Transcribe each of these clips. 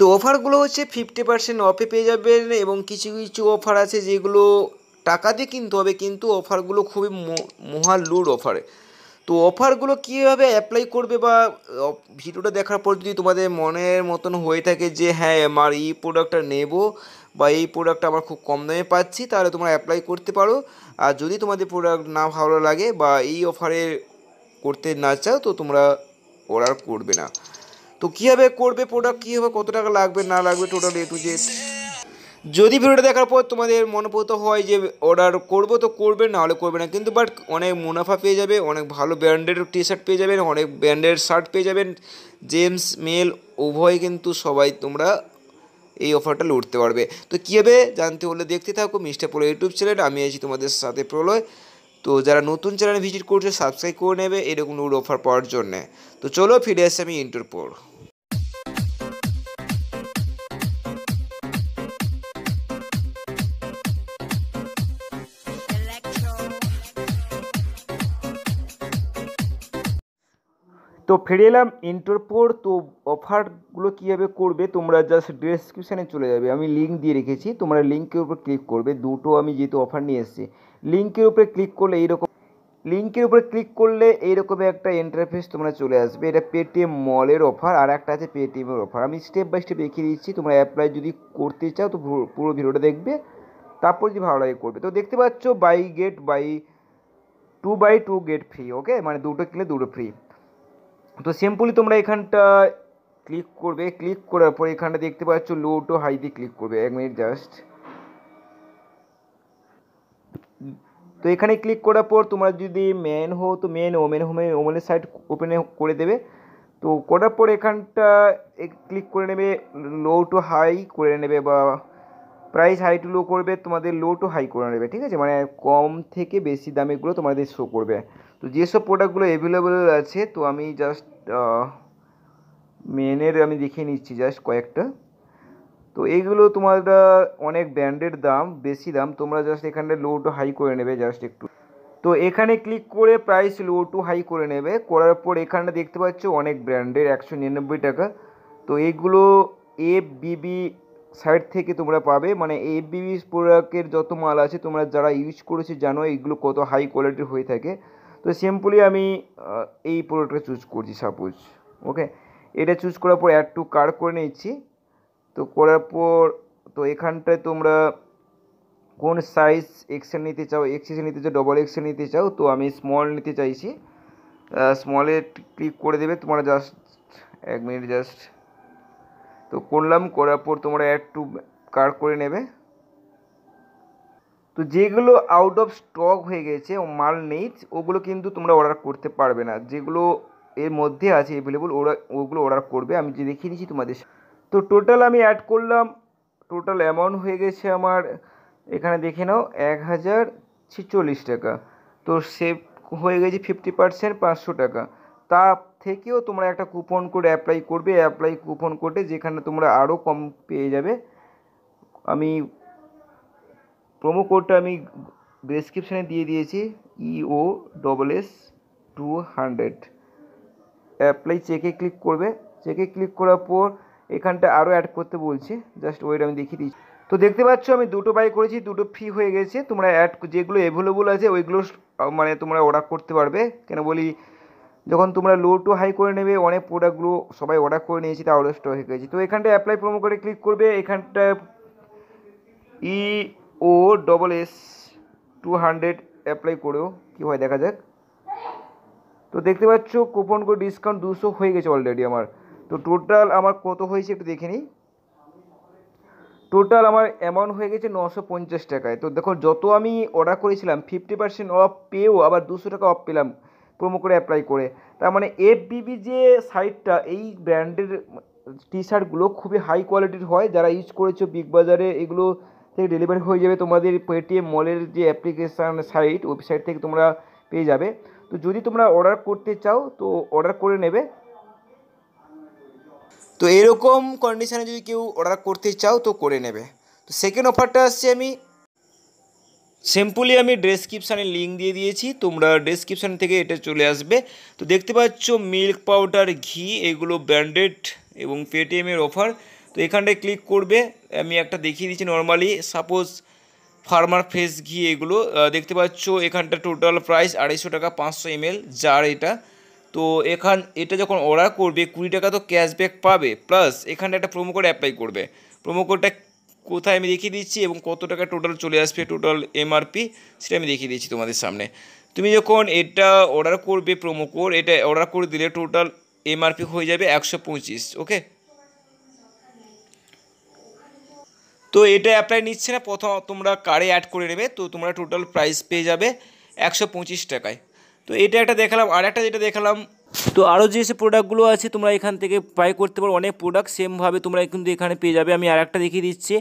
তো অফারগুলো হচ্ছে ফিফটি পার্সেন্ট অফে পেয়ে যাবেন এবং কিছু কিছু অফার আছে যেগুলো টাকা দিয়ে কিনতে হবে কিন্তু অফারগুলো খুবই মহা লুড অফারে তো অফারগুলো কীভাবে অ্যাপ্লাই করবে বা ভিডিওটা দেখার পর যদি তোমাদের মনের মতন হয়ে থাকে যে হ্যাঁ আমার এই প্রোডাক্টটা নেব বা এই প্রোডাক্টটা আমার খুব কম দামে পাচ্ছি তাহলে তোমরা অ্যাপ্লাই করতে পারো আর যদি তোমাদের প্রোডাক্ট না ভালো লাগে বা এই অফারে করতে না চাও তো তোমরা অর্ডার করবে না তো কীভাবে করবে প্রোডাক্ট কীভাবে কত টাকা লাগবে না লাগবে টোটাল এ টু জেড যদি ভিডিওটা দেখার পর তোমাদের মনোপ্রত হয় যে অর্ডার করব তো করবে না হলে করবে না কিন্তু বাট অনেক মুনাফা পেয়ে যাবে অনেক ভালো ব্র্যান্ডের টি শার্ট পেয়ে যাবেন অনেক ব্র্যান্ডেড শার্ট পেয়ে যাবেন জেমস মেল উভয় কিন্তু সবাই তোমরা এই অফারটা লড়তে পারবে তো কীভাবে জানতে হলে দেখতে থাকো মিস্টার প্রলয় ইউটিউব চ্যানেল আমি আছি তোমাদের সাথে প্রলয় তো যারা নতুন চ্যানেল ভিজিট করছে সাবস্ক্রাইব করে নেবে এরকম অফার পাওয়ার জন্যে তো চলো ফিরে আসে আমি ইন্টারপোর তো ফিরে এলাম ইন্টারপোর তো অফারগুলো কীভাবে করবে তোমরা জাস্ট ডিসক্রিপশানে চলে যাবে আমি লিঙ্ক দিয়ে রেখেছি তোমরা লিঙ্কের উপর ক্লিক করবে দুটো আমি যেহেতু অফার নিয়ে এসেছি লিঙ্কের উপরে ক্লিক করলে এইরকম লিঙ্কের উপরে ক্লিক করলে এইরকম একটা ইন্টারফেস তোমরা চলে আসবে এটা পেটিএম মলের অফার আর একটা আছে পেটিএমের অফার আমি স্টেপ বাই স্টেপ দেখিয়ে দিচ্ছি তোমরা অ্যাপ্লাই যদি করতে চাও তো পুরো ভিডিওটা দেখবে তারপর যদি ভালো লাগে করবে তো দেখতে পাচ্ছ buy get buy two buy two get free okay মানে দুটো কিনলে দুটো ফ্রি তো সিম্পলি তোমরা এখানটা ক্লিক করবে ক্লিক করার পর এখানটা দেখতে পাচ্ছ লো টু হাই দিয়ে ক্লিক করবে এক মিনিট জাস্ট তো এখানে ক্লিক করার পর তোমরা যদি মেন হো তো মেন ওমেন হোমে ওমেনের সাইট ওপেন করে দেবে তো করার পর এখানটা ক্লিক করে নেবে লো টু হাই করে নেবে বা প্রাইস হাই টু লো করবে তোমাদের লো টু হাই করে নেবে ঠিক আছে মানে কম থেকে বেশি দামেগুলো তোমাদের শো করবে তো যেসব প্রোডাক্টগুলো অ্যাভেলেবেল আছে তো আমি জাস্ট মেনের আমি দেখে নিচ্ছি জাস্ট কয়েকটা তো এইগুলো তোমারটা অনেক ব্র্যান্ডের দাম বেশি দাম তোমরা জাস্ট এখানে লো টু হাই করে নেবে জাস্ট একটু তো এখানে ক্লিক করে প্রাইস লো টু হাই করে নেবে করার পর এখানে দেখতে পাচ্ছ অনেক ব্র্যান্ডের একশো নিরানব্বই টাকা তো এইগুলো এফ বিবি সাইট থেকে তোমরা পাবে মানে এফ বিবি প্রোডাক্টের যত মাল আছে তোমরা যারা ইউজ করেছো জানো এইগুলো কত হাই কোয়ালিটির হয়ে থাকে তো সিম্পলি আমি এই প্রোডাক্টটা চুজ করছি সাপোজ ওকে এটা চুজ করার পর অ্যাড টু কার্ড করে নিচ্ছি তো করার পর তো এখানটায় তোমরা কোন সাইজ এক্সেল নিতে চাও এক্সেল নিতে চাও ডবল এক্সেল নিতে চাও তো আমি স্মল নিতে চাইছি স্মলে ক্লিক করে দেবে তোমরা জাস্ট এক মিনিট জাস্ট তো করলাম করার পর তোমরা অ্যাড টু কার্ড করে নেবে তো যেগুলো আউট অফ স্টক হয়ে গেছে মাল নেই ওগুলো কিন্তু তোমরা অর্ডার করতে পারবে না যেগুলো এর মধ্যে আছে অ্যাভেলেবল ওরা ওগুলো অর্ডার করবে আমি যে দেখিয়ে দিচ্ছি তোমাদের তো টোটাল আমি অ্যাড করলাম টোটাল অ্যামাউন্ট হয়ে গেছে আমার এখানে দেখে নাও এক হাজার ছিচল্লিশ টাকা তো সেভ হয়ে গেছে ফিফটি পার্সেন্ট পাঁচশো টাকা তা থেকেও তোমরা একটা কুপন কোড অ্যাপ্লাই করবে অ্যাপ্লাই কুপন কোডে যেখানে তোমরা আরও কম পেয়ে যাবে আমি প্রোমো কোডটা আমি ডিসক্রিপশানে দিয়ে দিয়েছি E O double S two hundred apply চেকে ক্লিক করবে চেকে ক্লিক করার পর এখানটা আরও অ্যাড করতে বলছে জাস্ট ওয়েট আমি দেখিয়ে দিচ্ছি তো দেখতে পাচ্ছ আমি দুটো বাই করেছি দুটো ফ্রি হয়ে গেছে তোমরা অ্যাড যেগুলো অ্যাভেলেবল আছে ওইগুলো মানে তোমরা অর্ডার করতে পারবে কেন বলি যখন তোমরা লো টু হাই করে নেবে অনেক প্রোডাক্টগুলো সবাই অর্ডার করে নিয়েছি তা আউট অফ স্টক হয়ে গেছে তো এখানটা অ্যাপ্লাই প্রোমো করে ক্লিক করবে এখানটায় E e O double S two hundred apply করেও কী হয় দেখা যাক তো দেখতে পাচ্ছ কুপন করে ডিসকাউন্ট দুশো হয়ে গেছে অলরেডি আমার তো টোটাল আমার কত হয়েছে একটু দেখে নিই টোটাল আমার অ্যামাউন্ট হয়ে গেছে নশো পঞ্চাশ টাকায় তো দেখো যত আমি অর্ডার করেছিলাম ফিফটি পার্সেন্ট অফ পেয়েও আবার দুশো টাকা অফ পেলাম প্রোমো করে অ্যাপ্লাই করে তার মানে এফ বিবি যে সাইটটা এই ব্র্যান্ডের টি শার্টগুলো খুবই হাই কোয়ালিটির হয় যারা ইউজ করেছো বিগ বাজারে এগুলো থেকে ডেলিভারি হয়ে যাবে তোমাদের পেটিএম মলের যে অ্যাপ্লিকেশান সাইট ওয়েবসাইট থেকে তোমরা পেয়ে যাবে তো যদি তোমরা অর্ডার করতে চাও তো অর্ডার করে নেবে তো এরকম কন্ডিশানে যদি কেউ অর্ডার করতে চাও তো করে নেবে তো সেকেন্ড অফারটা আসছে আমি সিম্পলি আমি ডেসক্রিপশানে লিঙ্ক দিয়ে দিয়েছি তোমরা ডেসক্রিপশান থেকে এটা চলে আসবে তো দেখতে পাচ্ছ মিল্ক পাউডার ঘি এগুলো ব্র্যান্ডেড এবং পেটিএমের অফার তো এখানটায় ক্লিক করবে আমি একটা দেখিয়ে দিচ্ছি নর্মালি সাপোজ ফার্মার ফ্রেস ঘি এগুলো দেখতে পাচ্ছ এখানটা টোটাল প্রাইস আড়াইশো টাকা পাঁচশো এমএল যার এটা তো এখান এটা যখন অর্ডার করবে কুড়ি টাকা তো ক্যাশব্যাক পাবে প্লাস এখানটা একটা প্রোমো কোড অ্যাপ্লাই করবে প্রোমো কোডটা কোথায় আমি দেখিয়ে দিচ্ছি এবং কত টাকা টোটাল চলে আসবে টোটাল এমআরপি সেটা আমি দেখিয়ে দিচ্ছি তোমাদের সামনে তুমি যখন এটা অর্ডার করবে প্রোমো কোড এটা অর্ডার করে দিলে টোটাল এমআরপি হয়ে যাবে একশো পঁচিশ ওকে তো এটা অ্যাপ্লাই নিচ্ছে না প্রথম তোমরা কারে অ্যাড করে নেবে তো তোমরা টোটাল প্রাইস পেয়ে যাবে একশো পঁচিশ টাকায় তো এটা একটা দেখালাম আর একটা যেটা দেখালাম তো আরও যে প্রোডাক্টগুলো আছে তোমরা এখান থেকে বাই করতে পারো অনেক প্রোডাক্ট সেমভাবে তোমরা কিন্তু এখানে পেয়ে যাবে আমি আর একটা দেখিয়ে দিচ্ছি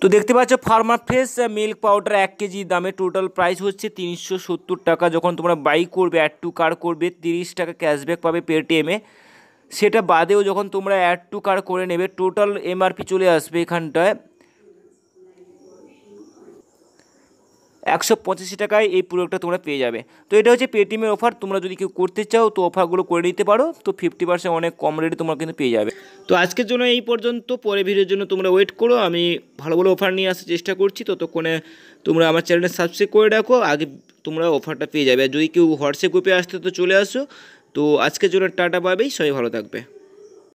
তো দেখতে পাচ্ছ ফার্মা ফ্রেশ মিল্ক পাউডার এক কেজি দামে টোটাল প্রাইস হচ্ছে তিনশো টাকা যখন তোমরা বাই করবে অ্যাড টু কার করবে তিরিশ টাকা ক্যাশব্যাক পাবে পেটিএমে সেটা বাদেও যখন তোমরা অ্যাড টু কার করে নেবে টোটাল এমআরপি চলে আসবে এখানটায় একশো পঁচাশি টাকায় এই প্রোডাক্টটা তোমরা পেয়ে যাবে তো এটা হচ্ছে পেটিএমের অফার তোমরা যদি কেউ করতে চাও তো অফারগুলো করে নিতে পারো তো ফিফটি পার্সেন্ট অনেক কম রেটে তোমরা কিন্তু পেয়ে যাবে তো আজকের জন্য এই পর্যন্ত পরে ভিডিওর জন্য তোমরা ওয়েট করো আমি ভালো ভালো অফার নিয়ে আসার চেষ্টা করছি ততক্ষণে তোমরা আমার চ্যানেলটা সাবস্ক্রাইব করে রাখো আগে তোমরা অফারটা পেয়ে যাবে আর যদি কেউ হোয়াটসঅ্যাপ গ্রুপে আসতে তো চলে আসো তো আজকের জন্য টাটা বাবাই সবাই ভালো থাকবে